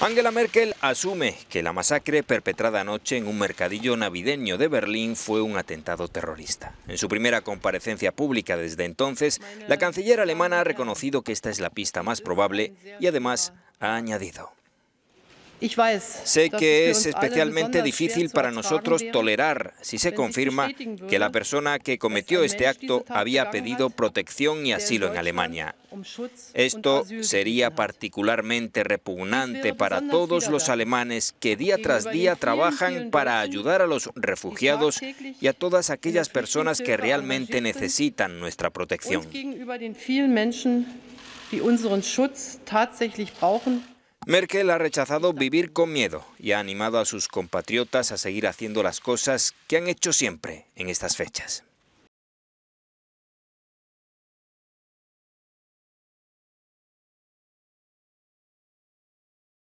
Angela Merkel asume que la masacre perpetrada anoche en un mercadillo navideño de Berlín fue un atentado terrorista. En su primera comparecencia pública desde entonces, la canciller alemana ha reconocido que esta es la pista más probable y además ha añadido. Sé que es especialmente difícil para nosotros tolerar si se confirma que la persona que pues, cometió este acto había pedido protección y asilo en Alemania. Um, Esto sería particularmente repugnante para todos los alemanes que día tras día trabajan para ayudar a los refugiados y a todas aquellas personas que realmente necesitan nuestra protección. Merkel ha rechazado vivir con miedo y ha animado a sus compatriotas a seguir haciendo las cosas que han hecho siempre en estas fechas.